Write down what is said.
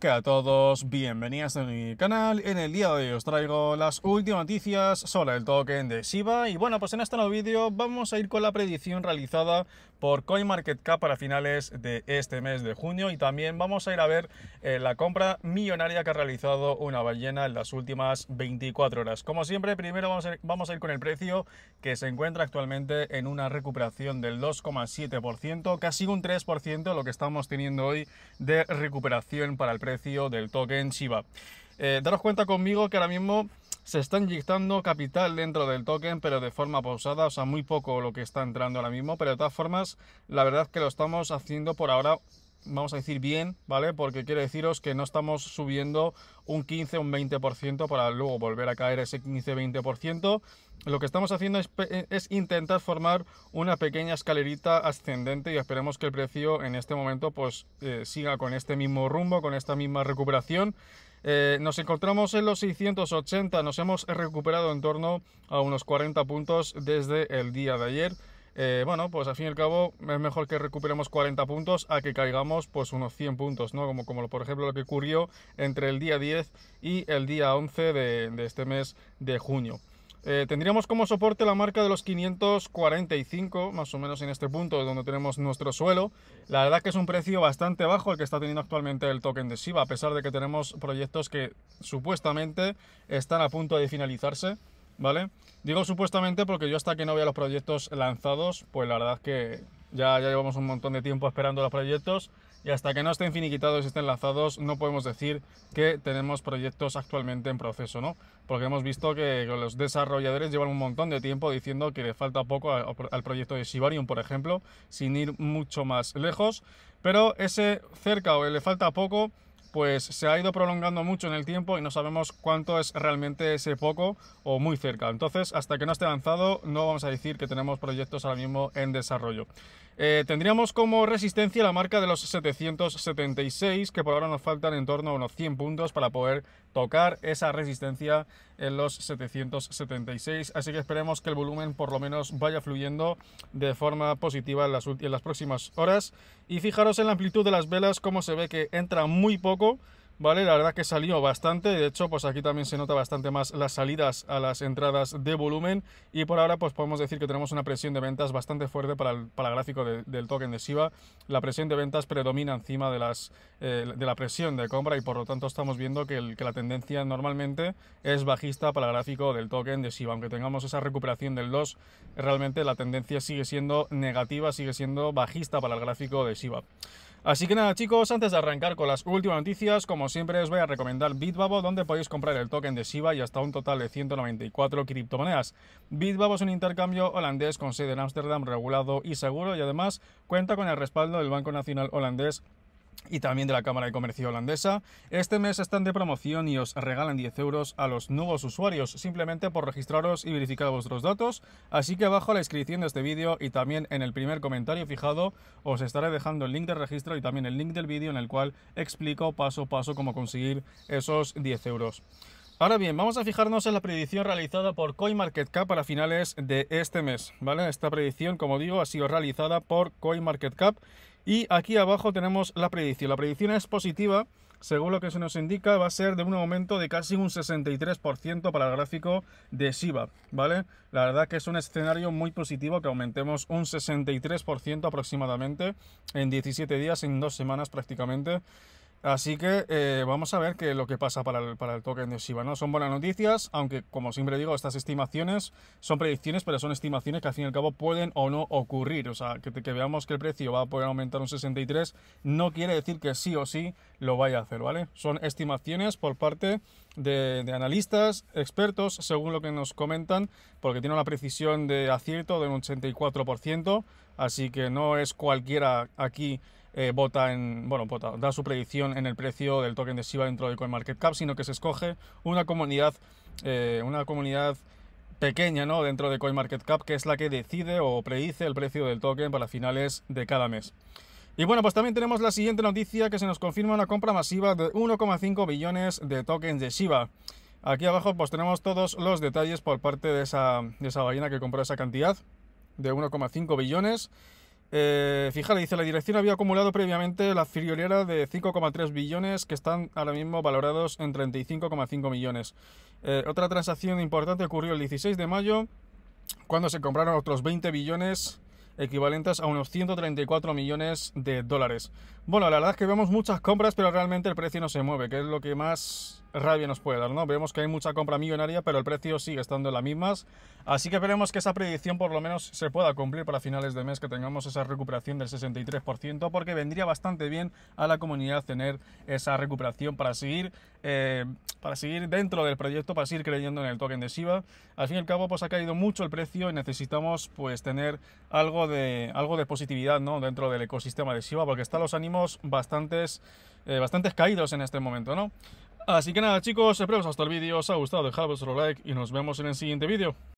que a todos, bienvenidos a mi canal. En el día de hoy os traigo las últimas noticias sobre el token de Shiba. Y bueno, pues en este nuevo vídeo vamos a ir con la predicción realizada por CoinMarketCap para finales de este mes de junio. Y también vamos a ir a ver eh, la compra millonaria que ha realizado una ballena en las últimas 24 horas. Como siempre, primero vamos a ir, vamos a ir con el precio que se encuentra actualmente en una recuperación del 2,7%, casi un 3% lo que estamos teniendo hoy de recuperación para precio del token Shiba. Eh, daros cuenta conmigo que ahora mismo se está inyectando capital dentro del token, pero de forma pausada, o sea, muy poco lo que está entrando ahora mismo, pero de todas formas, la verdad que lo estamos haciendo por ahora vamos a decir bien, ¿vale? Porque quiero deciros que no estamos subiendo un 15, o un 20% para luego volver a caer ese 15-20%. Lo que estamos haciendo eh, es, intentar formar una pequeña escalerita ascendente y esperemos que el precio en este momento pues eh, siga con este mismo rumbo, con esta misma recuperación. Eh, nos encontramos en los 680, nos hemos recuperado en torno a unos 40 puntos desde el día de ayer. Eh, bueno, pues al fin y al cabo es mejor que recuperemos 40 puntos a que caigamos pues unos 100 puntos, ¿no? Como, por ejemplo lo que ocurrió entre el día 10 y el día 11 de, este mes de junio. Eh, tendríamos como soporte la marca de los 545, más o menos en este punto donde tenemos nuestro suelo. La verdad que es un precio bastante bajo el que está teniendo actualmente el token de Shiba, a pesar de que tenemos proyectos que supuestamente están a punto de finalizarse. Digo supuestamente porque yo hasta que no vea los proyectos lanzados, pues la verdad es que ya, llevamos un montón de tiempo esperando los proyectos y hasta que no estén finiquitados y estén lanzados no podemos decir que tenemos proyectos actualmente en proceso, ¿no? Porque hemos visto que los desarrolladores llevan un montón de tiempo diciendo que le falta poco al proyecto de Shibarium, por ejemplo, sin ir mucho más lejos, pero ese cerca o le falta poco pues se ha ido prolongando mucho en el tiempo y no sabemos cuánto es realmente ese poco o muy cerca. Entonces, hasta que no esté avanzado, no vamos a decir que tenemos proyectos ahora mismo en desarrollo. Eh, tendríamos como resistencia la marca de los 776, que por ahora nos faltan en torno a unos 100 puntos para poder tocar esa resistencia en los 776. Así que esperemos que el volumen por lo menos vaya fluyendo de forma positiva en las, en las próximas horas. Y fijaros en la amplitud de las velas, como se ve que entra muy poco. ¿vale? La verdad que salió bastante, de hecho, pues aquí también se nota bastante más las salidas a las entradas de volumen y por ahora pues podemos decir que tenemos una presión de ventas bastante fuerte para el, para gráfico del token de Shiba. La presión de ventas predomina encima de, las, eh, de la presión de compra y por lo tanto estamos viendo que, el, que la tendencia normalmente es bajista para el gráfico del token de Shiba. Aunque tengamos esa recuperación del 2, realmente la tendencia sigue siendo negativa, sigue siendo bajista para el gráfico de Shiba. Así que nada chicos, antes de arrancar con las últimas noticias, como siempre os voy a recomendar Bitbabo, donde podéis comprar el token de Shiba y hasta un total de 194 criptomonedas. Bitbabo es un intercambio holandés con sede en Ámsterdam regulado y seguro y además cuenta con el respaldo del Banco Nacional Holandés y también de la Cámara de Comercio Holandesa. Este mes están de promoción y os regalan 10 euros a los nuevos usuarios, simplemente por registraros y verificar vuestros datos. Así que abajo a la descripción de este vídeo y también en el primer comentario fijado os estaré dejando el link de registro y también el link del vídeo en el cual explico paso a paso cómo conseguir esos 10 euros. Ahora bien, vamos a fijarnos en la predicción realizada por CoinMarketCap para finales de este mes, ¿vale? Esta predicción, como digo, ha sido realizada por CoinMarketCap y aquí abajo tenemos la predicción. La predicción es positiva, según lo que se nos indica, va a ser de un aumento de casi un 63% para el gráfico de Shiba, ¿vale? La verdad que es un escenario muy positivo que aumentemos un 63% aproximadamente en 17 días, en dos semanas prácticamente. Así que eh, vamos a ver qué es lo que pasa para el, para token de Shiba. ¿no? Son buenas noticias, aunque como siempre digo, estas estimaciones son predicciones, pero son estimaciones que al fin y al cabo pueden o no ocurrir. O sea, que, veamos que el precio va a poder aumentar un 63 no quiere decir que sí o sí lo vaya a hacer, ¿vale? Son estimaciones por parte de, de analistas, expertos, según lo que nos comentan, porque tiene una precisión de acierto de un 84%. Así que no es cualquiera aquí eh, vota en, bueno, vota, da su predicción en el precio del token de Shiba dentro de CoinMarketCap, sino que se escoge una comunidad, eh, una comunidad pequeña, ¿no? Dentro de CoinMarketCap, que es la que decide o predice el precio del token para finales de cada mes. Y bueno, pues también tenemos la siguiente noticia que se nos confirma una compra masiva de 1,5 billones de tokens de Shiba. Aquí abajo pues tenemos todos los detalles por parte de esa, de esa ballena que compró esa cantidad de 1,5 billones. Eh, dice, la dirección había acumulado previamente la friolera de 5,3 billones que están ahora mismo valorados en 35,5 millones. Eh, otra transacción importante ocurrió el 16 de mayo cuando se compraron otros 20 billones equivalentes a unos 134 millones de dólares. Bueno, la verdad es que vemos muchas compras, pero realmente el precio no se mueve, que es lo que más rabia nos puede dar, ¿no? Vemos que hay mucha compra millonaria, pero el precio sigue estando en las mismas. Así que veremos que esa predicción por lo menos se pueda cumplir para finales de mes, que tengamos esa recuperación del 63%, porque vendría bastante bien a la comunidad tener esa recuperación para seguir, eh, para seguir dentro del proyecto, para seguir creyendo en el token de Shiba. Al fin y al cabo, pues ha caído mucho el precio y necesitamos pues tener algo de, algo de positividad, ¿no? Dentro del ecosistema de Shiba, porque están los ánimos bastantes, eh, bastantes caídos en este momento, ¿no? Así que nada chicos, espero hasta el vídeo os ha gustado, dejad vuestro like y nos vemos en el siguiente vídeo.